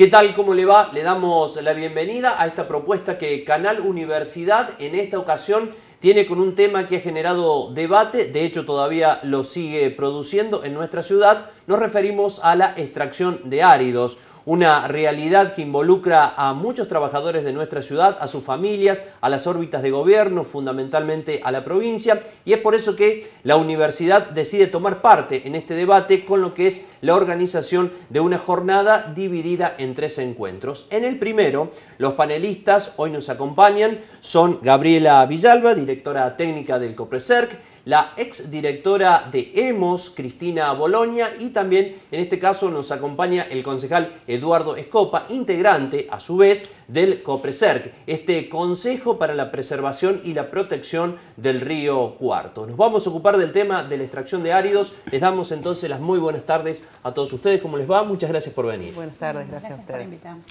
¿Qué tal? ¿Cómo le va? Le damos la bienvenida a esta propuesta que Canal Universidad en esta ocasión tiene con un tema que ha generado debate, de hecho todavía lo sigue produciendo en nuestra ciudad, nos referimos a la extracción de áridos una realidad que involucra a muchos trabajadores de nuestra ciudad, a sus familias, a las órbitas de gobierno, fundamentalmente a la provincia, y es por eso que la universidad decide tomar parte en este debate con lo que es la organización de una jornada dividida en tres encuentros. En el primero, los panelistas hoy nos acompañan son Gabriela Villalba, directora técnica del COPRESERC, la exdirectora de Hemos, Cristina Boloña, y también en este caso nos acompaña el concejal Eduardo Escopa, integrante a su vez del COPRESERC, este Consejo para la Preservación y la Protección del Río Cuarto. Nos vamos a ocupar del tema de la extracción de áridos. Les damos entonces las muy buenas tardes a todos ustedes. ¿Cómo les va? Muchas gracias por venir. Buenas tardes, gracias, a ustedes.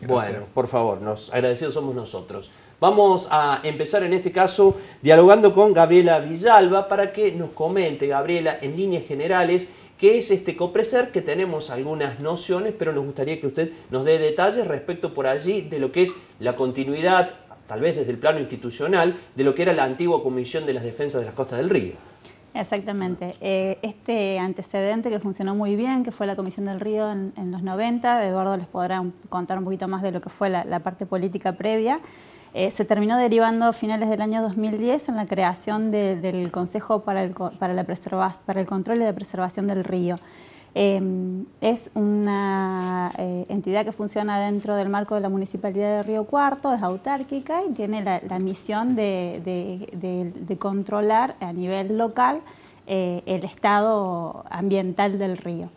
bueno, por favor, nos agradecidos somos nosotros. Vamos a empezar en este caso dialogando con Gabriela Villalba para que nos comente, Gabriela, en líneas generales, qué es este copreser, que tenemos algunas nociones, pero nos gustaría que usted nos dé detalles respecto por allí de lo que es la continuidad, tal vez desde el plano institucional, de lo que era la antigua Comisión de las Defensas de las Costas del Río. Exactamente. Eh, este antecedente que funcionó muy bien, que fue la Comisión del Río en, los 90, Eduardo les podrá contar un poquito más de lo que fue la, la parte política previa. Eh, se terminó derivando a finales del año 2010 en la creación del Consejo para el, el Control y la Preservación del Río. Em, es una eh, entidad que funciona dentro del marco de la Municipalidad de Río Cuarto, es autárquica y tiene la, misión de, controlar a nivel local eh, el estado ambiental del río.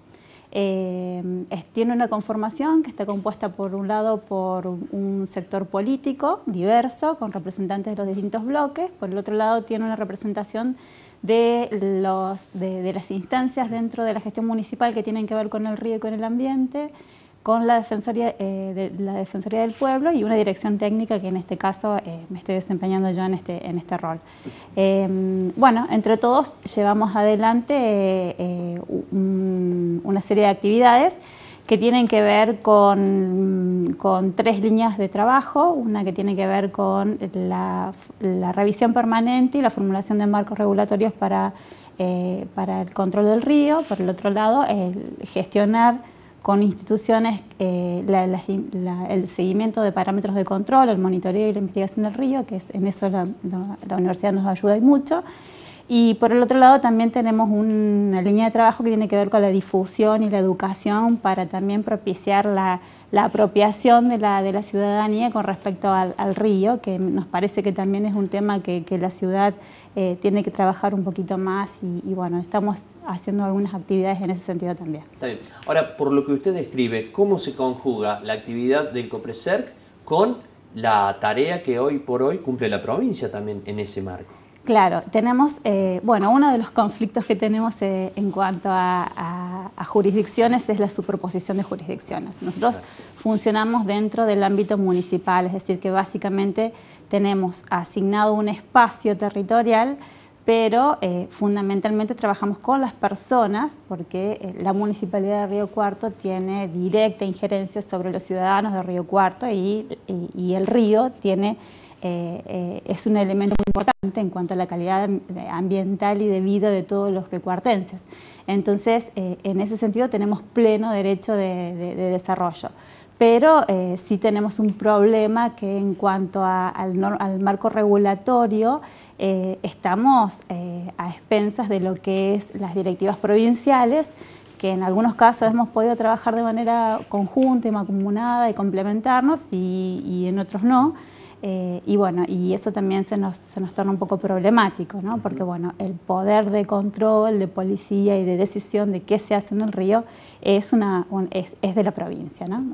Em, tiene una conformación que está compuesta por un lado por un sector político diverso, con representantes de los distintos bloques, por el otro lado tiene una representación de, los, de las instancias dentro de la gestión municipal que tienen que ver con el río y con el ambiente con la Defensoría, eh, la Defensoría del Pueblo y una dirección técnica que en este caso eh, me estoy desempeñando yo en este, en este rol. Em, bueno, entre todos llevamos adelante eh, una serie de actividades que tienen que ver con, con, tres líneas de trabajo, una que tiene que ver con la, revisión permanente y la formulación de marcos regulatorios para, para el control del río, por el otro lado, el gestionar con instituciones eh, el seguimiento de parámetros de control, el monitoreo y la investigación del río, que es, en eso la, Universidad nos ayuda y mucho. Y por el otro lado también tenemos una línea de trabajo que tiene que ver con la difusión y la educación para también propiciar la, apropiación de la, de la ciudadanía con respecto al, río, que nos parece que también es un tema que, la ciudad eh, tiene que trabajar un poquito más y, y, bueno, estamos haciendo algunas actividades en ese sentido también. Está bien. Ahora, por lo que usted describe, ¿cómo se conjuga la actividad del COPRESERC con la tarea que hoy por hoy cumple la provincia también en ese marco? Claro, tenemos, eh, bueno, uno de los conflictos que tenemos eh, en cuanto a, jurisdicciones es la superposición de jurisdicciones. Nosotros funcionamos dentro del ámbito municipal, es decir, que básicamente tenemos asignado un espacio territorial, pero eh, fundamentalmente trabajamos con las personas porque la municipalidad de Río Cuarto tiene directa injerencia sobre los ciudadanos de Río Cuarto y el río tiene eh, eh, es un elemento muy importante en cuanto a la calidad ambiental y de vida de todos los recuartenses. Entonces, eh, en ese sentido tenemos pleno derecho de, desarrollo. Pero sí tenemos un problema que en cuanto al, marco regulatorio estamos a expensas de lo que es las directivas provinciales, que en algunos casos hemos podido trabajar de manera conjunta y macumunada y complementarnos y en otros no eh, y bueno, y eso también se nos, se nos torna un poco problemático, ¿no? Porque bueno, el poder de control, de policía y de decisión de qué se hace en el río es, una, es, de la provincia, ¿no?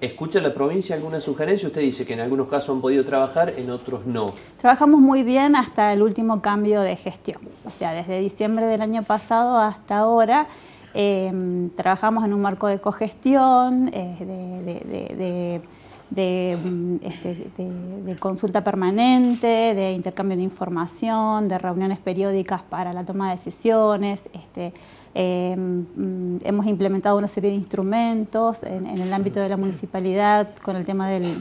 ¿Escucha la provincia alguna sugerencia? Usted dice que en algunos casos han podido trabajar, en otros no. Trabajamos muy bien hasta el último cambio de gestión. O sea, desde diciembre del año pasado hasta ahora em, trabajamos en un marco de cogestión, eh, de Mm, este, de, consulta permanente, de intercambio de información, de reuniones periódicas para la toma de decisiones. Este, em, mm, hemos implementado una serie de instrumentos en, el ámbito de la municipalidad con el tema del,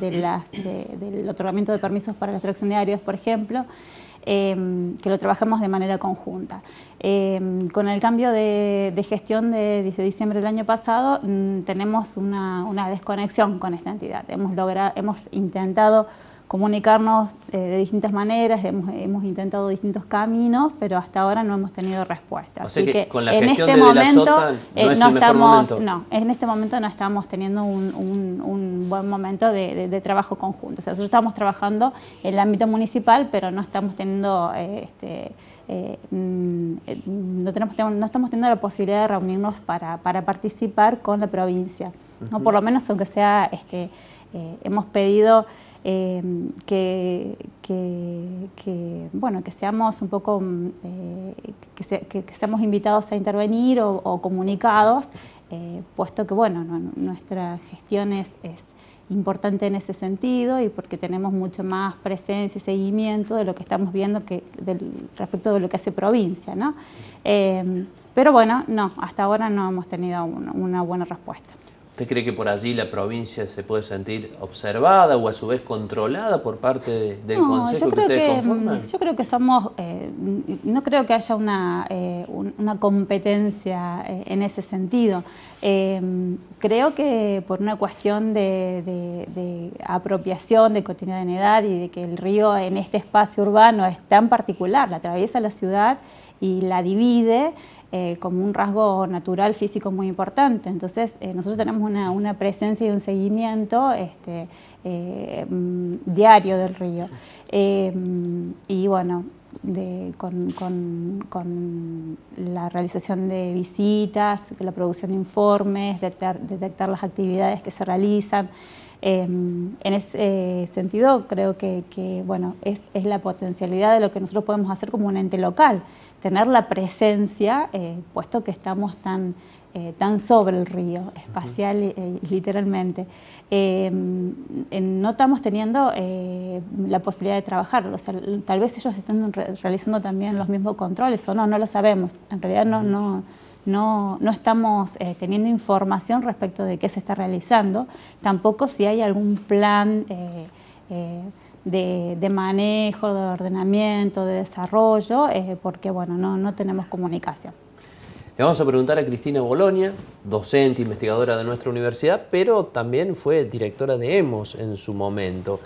otorgamiento de permisos para los extracción de por ejemplo. Em, que lo trabajemos de manera conjunta. Em, con el cambio de, gestión de, diciembre del año pasado, mm, tenemos una, una desconexión con esta entidad. Hemos, logrado, hemos intentado comunicarnos eh, de distintas maneras, hemos, intentado distintos caminos, pero hasta ahora no hemos tenido respuesta. Así que, en este momento no, eh, estamos, no, en este momento no estamos teniendo un, buen momento de, trabajo conjunto. O sea, nosotros estamos trabajando en el ámbito municipal, pero no estamos teniendo eh, este, mm, no, estamos teniendo la posibilidad de reunirnos para, participar con la provincia. ¿no? Por lo menos, aunque sea, este, hemos pedido Em, que, que, seamos un poco, mm, eh, que, seamos invitados a intervenir o, comunicados, eh, puesto que bueno, nuestra gestión es, importante en ese sentido y porque tenemos mucho más presencia y seguimiento de lo que estamos viendo respecto de lo que hace provincia. ¿no? Em, pero bueno, no, hasta ahora no hemos tenido una buena respuesta. ¿Usted cree que por allí la provincia se puede sentir observada o a su vez controlada por parte del consejo que Yo creo que somos, eh, no creo que haya una, eh, competencia eh, en ese sentido. creo que por una cuestión de, apropiación, de cotidianidad y de que el río en este espacio urbano es tan particular, la atraviesa la ciudad y la divide. Eh, como un rasgo natural físico muy importante. Entonces, eh, nosotros tenemos una, presencia y un seguimiento este, eh, mm, diario del río. y bueno, con, la realización de visitas, la producción de informes, detectar las actividades que se realizan. Em, en ese eh, sentido, creo que, bueno, es, la potencialidad de lo que nosotros podemos hacer como un ente local, tener la presencia, eh, puesto que estamos tan, eh, tan sobre el río, espacial literalmente. Em, no estamos teniendo la posibilidad de trabajar, tal vez ellos están realizando también los mismos controles o no, no lo sabemos, en realidad no no, estamos eh, teniendo información respecto de qué se está realizando, tampoco si hay algún plan eh, eh, de, manejo, de ordenamiento, de desarrollo, porque bueno, no, tenemos comunicación. Le vamos a preguntar a Cristina Boloña, docente, investigadora de nuestra universidad, pero también fue directora de EMOS en su momento.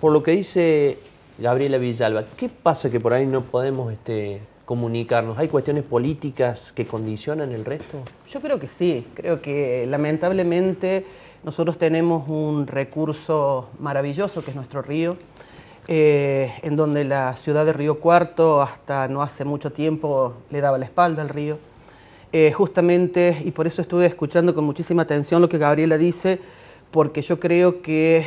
por lo que dice Gabriela Villalba, ¿qué pasa que por ahí no podemos este, comunicarnos? ¿Hay cuestiones políticas que condicionan el resto? Yo creo que sí, creo que lamentablemente nosotros tenemos un recurso maravilloso que es nuestro río, eh, en donde la ciudad de Río Cuarto hasta no hace mucho tiempo le daba la espalda al río. Eh, justamente, y por eso estuve escuchando con muchísima atención lo que Gabriela dice, porque yo creo que,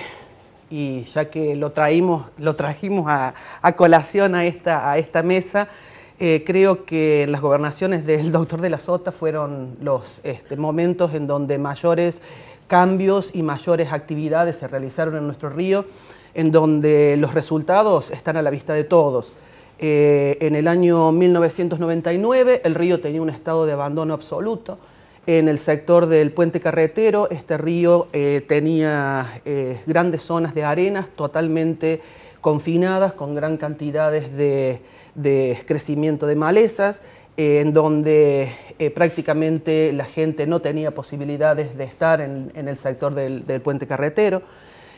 y ya que lo, traímos, lo trajimos a, colación a esta, a esta mesa, eh, creo que las gobernaciones del doctor de la Sota fueron los este, momentos en donde mayores cambios y mayores actividades se realizaron en nuestro río, en donde los resultados están a la vista de todos. Eh, en el año 1999 el río tenía un estado de abandono absoluto. En el sector del puente carretero, este río eh, tenía grandes zonas de arenas totalmente confinadas con gran cantidades de de crecimiento de malezas, eh, en donde eh, prácticamente la gente no tenía posibilidades de estar en, el sector del, del, puente carretero.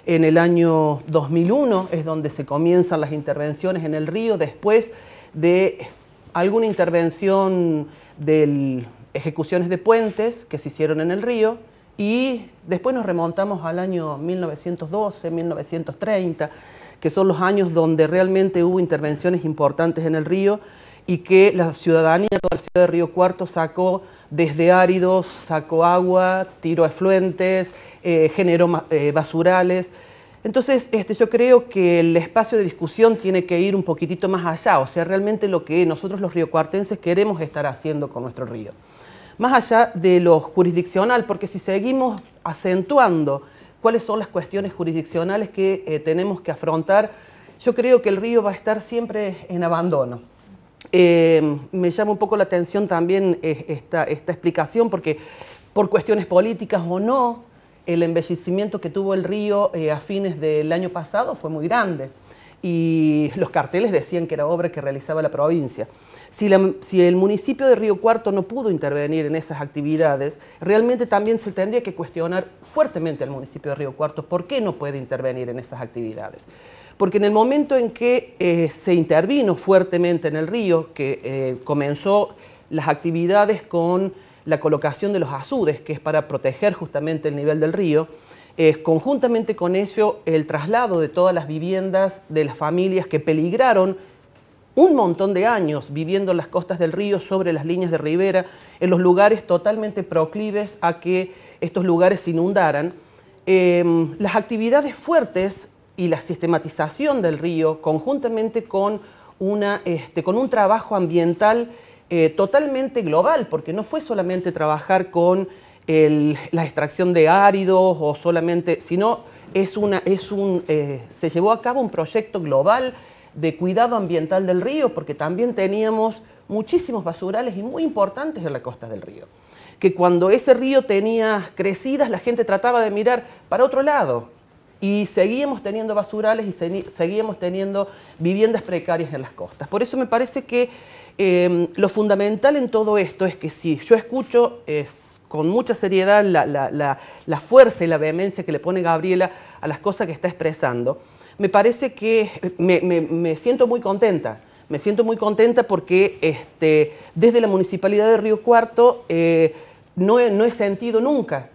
En el año 2001 es donde se comienzan las intervenciones en el río después de alguna intervención de ejecuciones de puentes que se hicieron en el río y después nos remontamos al año 1912, 1930 que son los años donde realmente hubo intervenciones importantes en el río y que la ciudadanía de la ciudad de Río Cuarto sacó desde áridos, sacó agua, tiró efluentes, eh, generó eh, basurales. Entonces, este, yo creo que el espacio de discusión tiene que ir un poquitito más allá, o sea, realmente lo que nosotros los riocuartenses queremos estar haciendo con nuestro río. Más allá de lo jurisdiccional, porque si seguimos acentuando cuáles son las cuestiones jurisdiccionales que eh, tenemos que afrontar. Yo creo que el río va a estar siempre en abandono. Eh, me llama un poco la atención también eh, esta, explicación porque por cuestiones políticas o no, el embellecimiento que tuvo el río a fines del año pasado fue muy grande y los carteles decían que era obra que realizaba la provincia. Si, el municipio de Río Cuarto no pudo intervenir en esas actividades, realmente también se tendría que cuestionar fuertemente al municipio de Río Cuarto por qué no puede intervenir en esas actividades. Porque en el momento en que eh, se intervino fuertemente en el río, que eh, comenzó las actividades con la colocación de los azudes, que es para proteger justamente el nivel del río, es eh, conjuntamente con eso el traslado de todas las viviendas de las familias que peligraron un montón de años viviendo en las costas del río, sobre las líneas de ribera, en los lugares totalmente proclives a que estos lugares se inundaran. Em, las actividades fuertes y la sistematización del río, conjuntamente con, una, este, con un trabajo ambiental eh, totalmente global, porque no fue solamente trabajar con la extracción de áridos o solamente, sino es una, es un, eh, se llevó a cabo un proyecto global de cuidado ambiental del río, porque también teníamos muchísimos basurales y muy importantes en la costa del río, que cuando ese río tenía crecidas la gente trataba de mirar para otro lado y seguíamos teniendo basurales y seguíamos teniendo viviendas precarias en las costas. Por eso me parece que em, lo fundamental en todo esto es que si yo escucho es, con mucha seriedad la fuerza y la vehemencia que le pone Gabriela a las cosas que está expresando, me parece que eh, me, siento muy contenta. Me siento muy contenta porque este, desde la Municipalidad de Río Cuarto eh, no, he, sentido nunca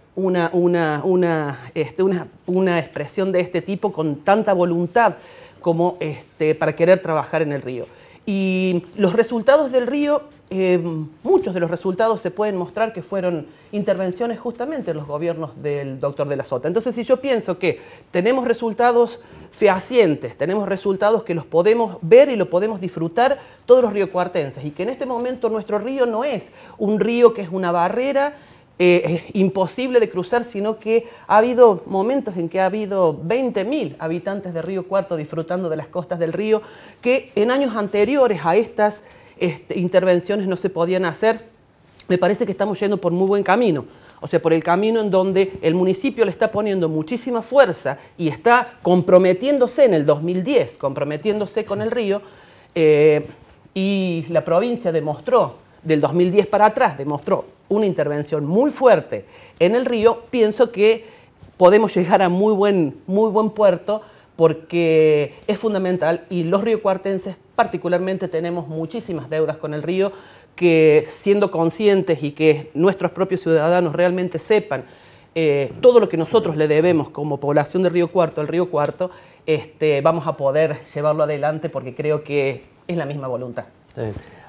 este, una, una, expresión de este tipo con tanta voluntad como este, para querer trabajar en el río. Y los resultados del río, eh, muchos de los resultados se pueden mostrar que fueron intervenciones justamente en los gobiernos del doctor de la Sota. Entonces, si yo pienso que tenemos resultados fehacientes, tenemos resultados que los podemos ver y lo podemos disfrutar todos los cuartenses, y que en este momento nuestro río no es un río que es una barrera, eh, imposible de cruzar, sino que ha habido momentos en que ha habido 20.000 habitantes de Río Cuarto disfrutando de las costas del río, que en años anteriores a estas este, intervenciones no se podían hacer. Me parece que estamos yendo por muy buen camino o sea, por el camino en donde el municipio le está poniendo muchísima fuerza y está comprometiéndose en el 2010, comprometiéndose con el río, eh, y la provincia demostró, del 2010 para atrás, demostró una intervención muy fuerte en el río, pienso que podemos llegar a muy buen, muy buen puerto porque es fundamental y los riocuartenses particularmente tenemos muchísimas deudas con el río que siendo conscientes y que nuestros propios ciudadanos realmente sepan eh, todo lo que nosotros le debemos como población de Río Cuarto al Río Cuarto, este, vamos a poder llevarlo adelante porque creo que es la misma voluntad.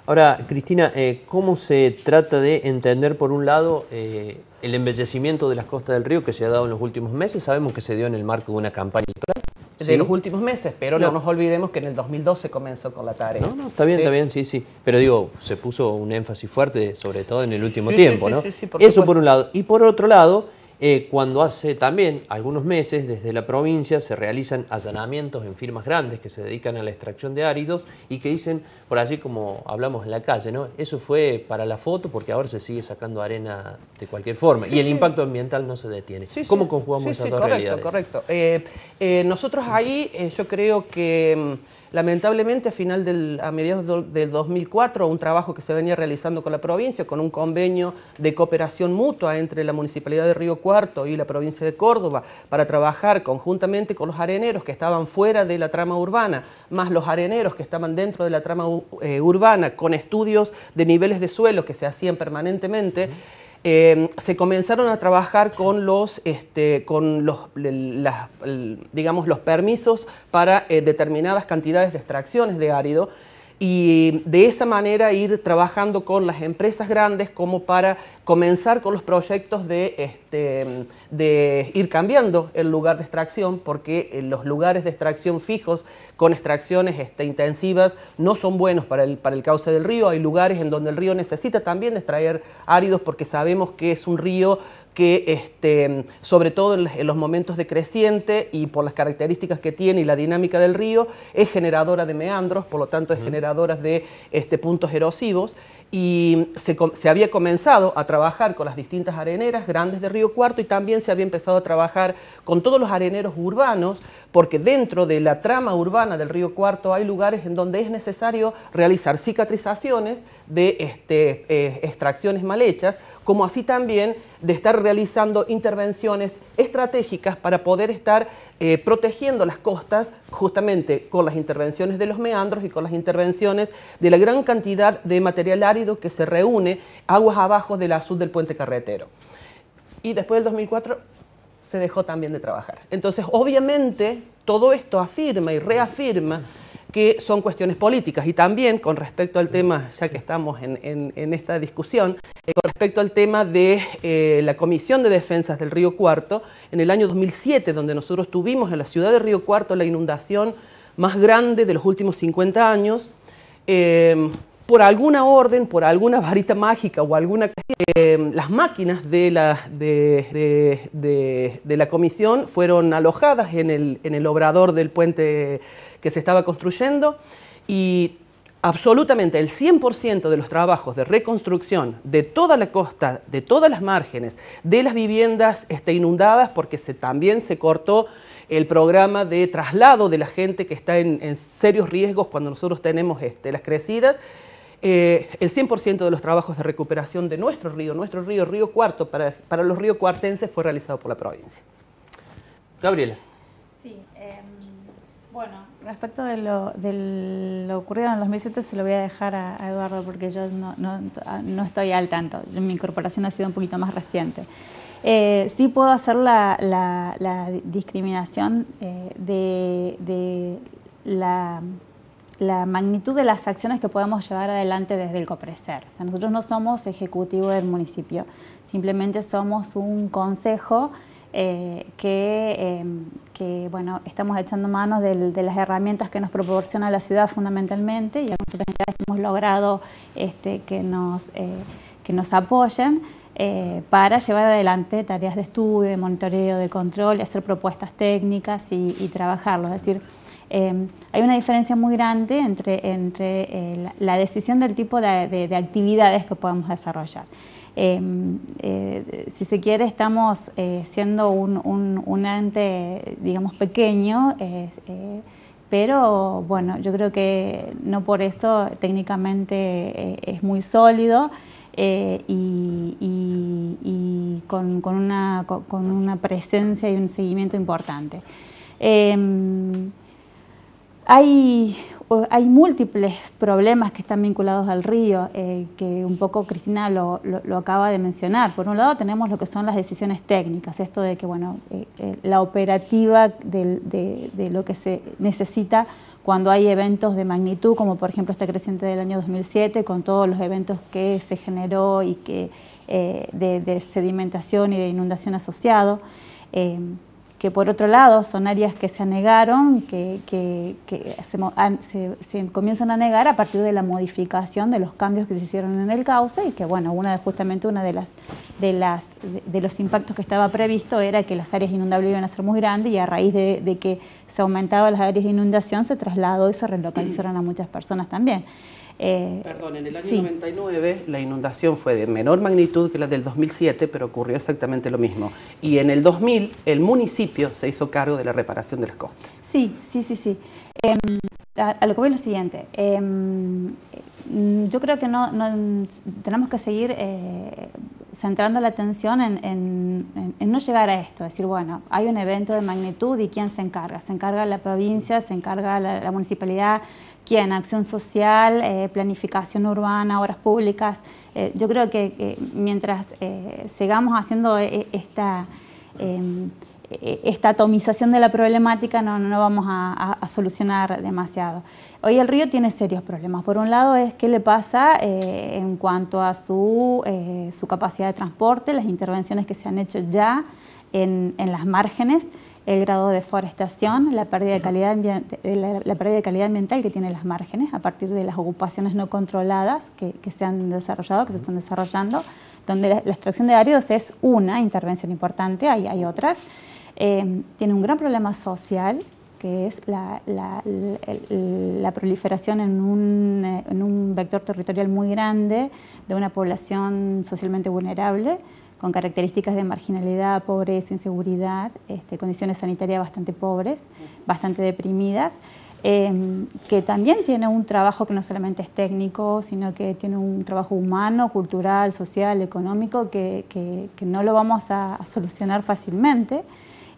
Ahora, Cristina, eh, ¿cómo se trata de entender, por un lado, eh, el embellecimiento de las costas del río que se ha dado en los últimos meses? Sabemos que se dio en el marco de una campaña electoral. De los últimos meses, pero no. nos olvidemos que en el 2012 comenzó con la tarea. No, no, está bien, está bien, sí, sí. Pero digo, se puso un énfasis fuerte, sobre todo en el último tiempo, ¿no? Eso por un lado. Y por otro lado, eh, cuando hace también algunos meses desde la provincia se realizan allanamientos en firmas grandes que se dedican a la extracción de áridos y que dicen, por allí como hablamos en la calle, ¿no? eso fue para la foto porque ahora se sigue sacando arena de cualquier forma y el impacto ambiental no se detiene. ¿Cómo conjugamos esas dos correcto, realidades? Correcto, eh, eh, nosotros ahí yo creo que... Mm, Lamentablemente, a, final del, a mediados del 2004, un trabajo que se venía realizando con la provincia, con un convenio de cooperación mutua entre la Municipalidad de Río Cuarto y la provincia de Córdoba, para trabajar conjuntamente con los areneros que estaban fuera de la trama urbana, más los areneros que estaban dentro de la trama eh, urbana, con estudios de niveles de suelo que se hacían permanentemente. Em, se comenzaron a trabajar con los, este, con los, digamos, los permisos para eh, determinadas cantidades de extracciones de árido y de esa manera ir trabajando con las empresas grandes como para comenzar con los proyectos de, este, ir cambiando el lugar de extracción, porque eh, los lugares de extracción fijos con extracciones este, intensivas no son buenos para el, para el cauce del río, hay lugares en donde el río necesita también extraer áridos porque sabemos que es un río que este, sobre todo en los momentos de creciente y por las características que tiene y la dinámica del río, es generadora de meandros, por lo tanto es generadora de este, puntos erosivos y se, había comenzado a trabajar con las distintas areneras grandes de Río Cuarto y también se había empezado a trabajar con todos los areneros urbanos, porque dentro de la trama urbana del Río Cuarto hay lugares en donde es necesario realizar cicatrizaciones de este, eh, extracciones mal hechas como así también de estar realizando intervenciones estratégicas para poder estar eh, protegiendo las costas justamente con las intervenciones de los meandros y con las intervenciones de la gran cantidad de material árido que se reúne aguas abajo de la del puente carretero. Y después del 2004 se dejó también de trabajar. Entonces, obviamente, todo esto afirma y reafirma que son cuestiones políticas. Y también con respecto al tema, ya que estamos en, esta discusión, eh, con respecto al tema de eh, la Comisión de Defensas del Río Cuarto, en el año 2007, donde nosotros tuvimos en la ciudad de Río Cuarto la inundación más grande de los últimos 50 años, eh, por alguna orden, por alguna varita mágica o alguna... las máquinas de la, la comisión fueron alojadas en el, en el obrador del puente que se estaba construyendo y absolutamente el 100% de los trabajos de reconstrucción de toda la costa, de todas las márgenes, de las viviendas inundadas, porque se, también se cortó el programa de traslado de la gente que está en, serios riesgos cuando nosotros tenemos este, las crecidas, eh, el 100% de los trabajos de recuperación de nuestro río, nuestro río, Río Cuarto, para, los ríos cuartenses fue realizado por la provincia. Gabriela. Sí, em, bueno, Respecto de lo, ocurrido en 2007, se lo voy a dejar a, Eduardo porque yo no, no, estoy al tanto. Mi incorporación ha sido un poquito más reciente. Eh, sí puedo hacer la, discriminación eh, de, la magnitud de las acciones que podemos llevar adelante desde el COPRECER. O sea, nosotros no somos ejecutivo del municipio, simplemente somos un consejo eh, que, em, estamos echando manos de las herramientas que nos proporciona la ciudad fundamentalmente y algunas hemos logrado este, que, nos, logrado eh, que nos apoyen. Eh, para llevar adelante tareas de estudio, de monitoreo, de control, y hacer propuestas técnicas y, trabajarlos Es decir, em, hay una diferencia muy grande entre, la, decisión del tipo de actividades que podemos desarrollar. Em, eh, si se quiere, estamos eh, siendo un, ente, digamos, pequeño, eh, pero bueno, yo creo que no por eso técnicamente es muy sólido. y, con, con, una, presencia y un seguimiento importante. Em, hay pues, hay múltiples problemas que están vinculados al río, eh, que un poco Cristina lo, acaba de mencionar. Por un lado tenemos lo que son las decisiones técnicas, esto de que bueno, eh, eh, la operativa de, lo que se necesita cuando hay eventos de magnitud, como por ejemplo este creciente del año 2007, con todos los eventos que se generó y que de, de sedimentación y de inundación asociado que por otro lado son áreas que se anegaron, que, que, se, comienzan a negar a partir de la modificación de los cambios que se hicieron en el cauce y que bueno, una de, justamente uno de, las, de, las, de, los impactos que estaba previsto era que las áreas inundables iban a ser muy grandes y a raíz de, de que se aumentaban las áreas de inundación se trasladó y se relocalizaron a muchas personas también. Eh, Perdón, en el año 99 la inundación fue de menor magnitud que la del 2007, pero ocurrió exactamente lo mismo. Y en el 2000 el municipio se hizo cargo de la reparación de las costas. Sí, sí, sí, sí. Em, a, lo que voy es lo siguiente. Em, Mm, yo creo que no, tenemos que seguir eh, centrando la atención en, no llegar a esto, decir, bueno, hay un evento de magnitud y ¿quién se encarga? Se encarga la provincia, se encarga la, municipalidad, ¿quién? Acción social, eh, planificación urbana, obras públicas. Eh, yo creo que mientras sigamos haciendo esta... Em, eh, esta atomización de la problemática no, no vamos a, solucionar demasiado. Hoy el río tiene serios problemas. Por un lado es qué le pasa eh, en cuanto a su, eh, su, capacidad de transporte, las intervenciones que se han hecho ya en, en las márgenes, el grado de deforestación... la pérdida de, calidad la, la pérdida de calidad ambiental que tienen las márgenes a partir de las ocupaciones no controladas que, se han desarrollado, que se están desarrollando, donde la, extracción de áridos es una intervención importante, hay, hay otras. Em, tiene un gran problema social, que es la, proliferación en un, eh, en un, vector territorial muy grande de una población socialmente vulnerable, con características de marginalidad, pobreza, inseguridad, este, condiciones sanitarias bastante pobres, bastante deprimidas. Em, que también tiene un trabajo que no solamente es técnico, sino que tiene un trabajo humano, cultural, social, económico, que, no lo vamos a solucionar fácilmente.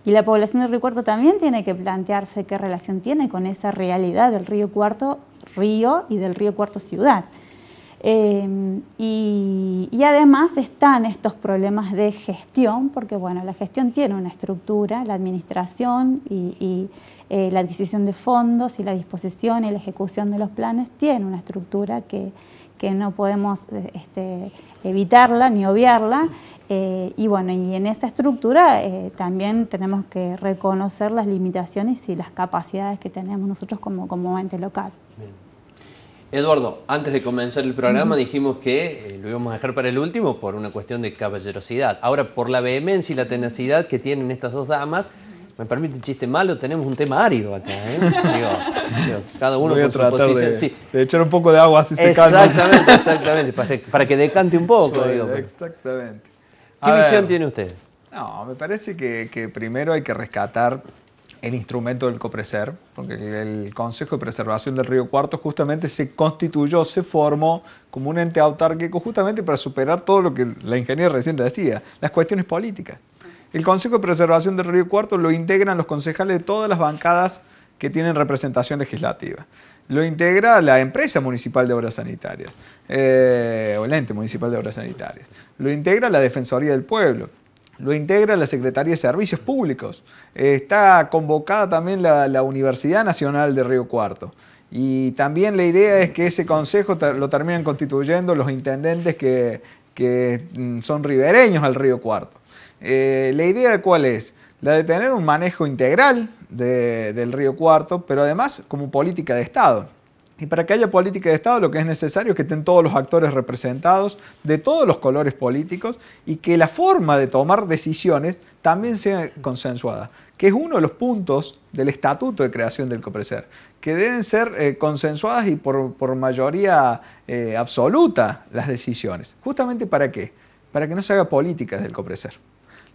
Y la población del Río Cuarto también tiene que plantearse qué relación tiene con esa realidad del Río Cuarto río y del Río Cuarto ciudad. Eh, y, además están estos problemas de gestión, porque bueno, la gestión tiene una estructura, la administración y, eh, la adquisición de fondos y la disposición y la ejecución de los planes tiene una estructura que, que no podemos este, evitarla ni obviarla. Eh, y bueno, y en esa estructura eh, también tenemos que reconocer las limitaciones y las capacidades que tenemos nosotros como, como ente local. Eduardo, antes de comenzar el programa dijimos que eh, lo íbamos a dejar para el último por una cuestión de caballerosidad. Ahora, por la vehemencia y la tenacidad que tienen estas dos damas, me permite un chiste malo, tenemos un tema árido acá. ¿eh? Digo, cada uno con su posición. De, echar un poco de agua así se calma. exactamente, para, para, que decante un poco. exactamente. ¿Qué visión tiene usted? No, me parece que, que, primero hay que rescatar el instrumento del copreser, porque el Consejo de Preservación del Río Cuarto justamente se constituyó, se formó como un ente autárquico justamente para superar todo lo que la ingeniera recién decía, las cuestiones políticas. El Consejo de Preservación del Río Cuarto lo integran los concejales de todas las bancadas que tienen representación legislativa. Lo integra la empresa municipal de obras sanitarias, eh, o el ente municipal de obras sanitarias. Lo integra la Defensoría del Pueblo, lo integra la Secretaría de Servicios Públicos. está convocada también la, Universidad Nacional de Río Cuarto. Y también la idea es que ese consejo lo terminen constituyendo los intendentes que, que mm, son ribereños al Río Cuarto. Eh, ¿La idea cuál es? La de tener un manejo integral del río Cuarto, pero además como política de Estado. Y para que haya política de Estado lo que es necesario es que estén todos los actores representados de todos los colores políticos y que la forma de tomar decisiones también sea consensuada, que es uno de los puntos del estatuto de creación del COPRESER, que deben ser eh, consensuadas y por, mayoría eh, absoluta las decisiones. ¿Justamente para qué? Para que no se haga políticas del COPRESER.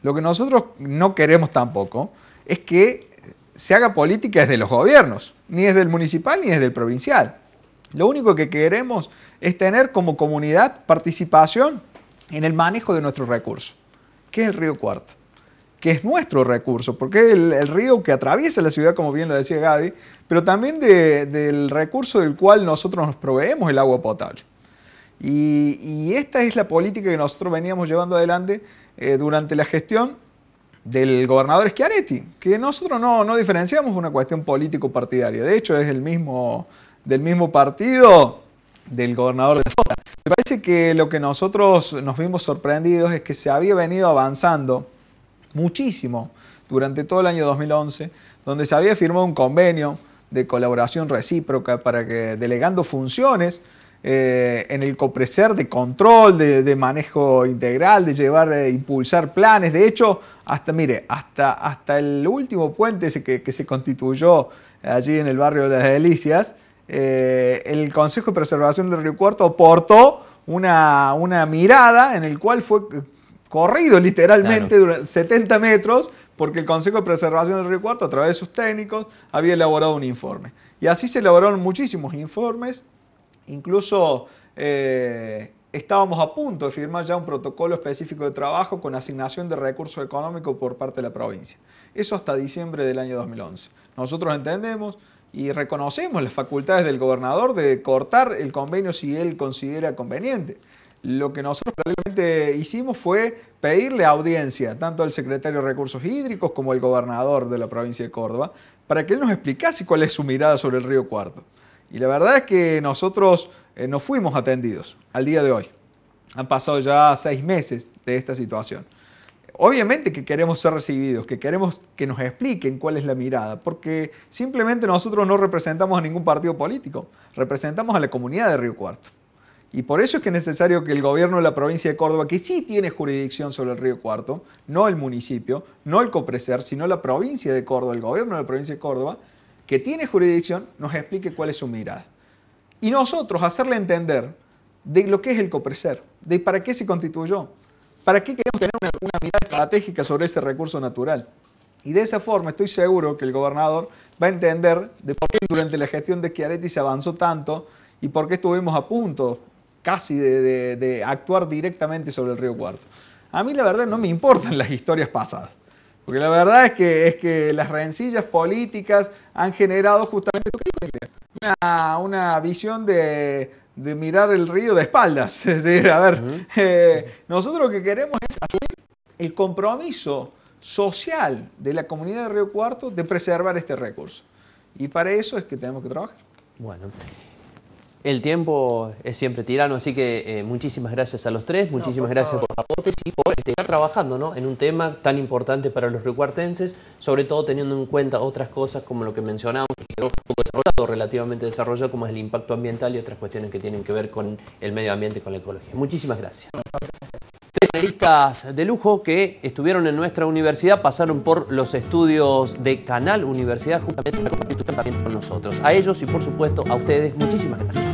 Lo que nosotros no queremos tampoco es que se haga política desde los gobiernos, ni desde el municipal ni desde el provincial. Lo único que queremos es tener como comunidad participación en el manejo de nuestros recursos, que es el río Cuarto, que es nuestro recurso, porque es el, río que atraviesa la ciudad, como bien lo decía Gaby, pero también del recurso del cual nosotros nos proveemos el agua potable. Y, y, esta es la política que nosotros veníamos llevando adelante eh, durante la gestión del gobernador Schiaretti, que nosotros no, no diferenciamos una cuestión político-partidaria. De hecho, es el mismo, del mismo partido del gobernador de Soda. Me parece que lo que nosotros nos vimos sorprendidos es que se había venido avanzando muchísimo durante todo el año 2011, donde se había firmado un convenio de colaboración recíproca para que delegando funciones eh, en el copreser de control, de, manejo integral, de llevar, e impulsar planes. De hecho, hasta, mire, hasta, hasta el último puente que, se constituyó allí en el barrio de las Delicias, eh, el Consejo de Preservación del Río Cuarto aportó una, una mirada en el cual fue corrido literalmente durante 70 metros porque el Consejo de Preservación del Río Cuarto, a través de sus técnicos, había elaborado un informe. Y así se elaboraron muchísimos informes Incluso eh, estábamos a punto de firmar ya un protocolo específico de trabajo con asignación de recursos económicos por parte de la provincia. Eso hasta diciembre del año 2011. Nosotros entendemos y reconocemos las facultades del gobernador de cortar el convenio si él considera conveniente. Lo que nosotros realmente hicimos fue pedirle audiencia, tanto al secretario de Recursos Hídricos como al gobernador de la provincia de Córdoba, para que él nos explicase cuál es su mirada sobre el río Cuarto. Y la verdad es que nosotros eh, no fuimos atendidos al día de hoy. Han pasado ya seis meses de esta situación. Obviamente que queremos ser recibidos, que queremos que nos expliquen cuál es la mirada, porque simplemente nosotros no representamos a ningún partido político, representamos a la comunidad de Río Cuarto. Y por eso es que es necesario que el gobierno de la provincia de Córdoba, que sí tiene jurisdicción sobre el río Cuarto, no el municipio, no el copreser, sino la provincia de Córdoba, el gobierno de la provincia de Córdoba, que tiene jurisdicción nos explique cuál es su mirada. Y nosotros hacerle entender de lo que es el coprecer, de para qué se constituyó, para qué queremos tener una, mirada estratégica sobre ese recurso natural. Y de esa forma estoy seguro que el gobernador va a entender de por qué durante la gestión de Chiaretti se avanzó tanto y por qué estuvimos a punto casi de actuar directamente sobre el río Cuarto. A mí la verdad no me importan las historias pasadas. Porque la verdad es que, es que las rencillas políticas han generado justamente una, una visión de, mirar el río de espaldas. a ver, eh, nosotros lo que queremos es asumir el compromiso social de la comunidad de Río Cuarto de preservar este recurso. Y para eso es que tenemos que trabajar. Bueno. El tiempo es siempre tirano, así que eh, muchísimas gracias a los tres, muchísimas gracias por la y por trabajando ¿no? en un tema tan importante para los recuartenses, sobre todo teniendo en cuenta otras cosas como lo que mencionamos, que quedó poco desarrollado, relativamente desarrollado, como es el impacto ambiental y otras cuestiones que tienen que ver con el medio ambiente y con la ecología. Muchísimas gracias. periodistas de lujo que estuvieron en nuestra universidad, pasaron por los estudios de Canal Universidad, justamente con nosotros. A ellos y por supuesto a ustedes, muchísimas gracias.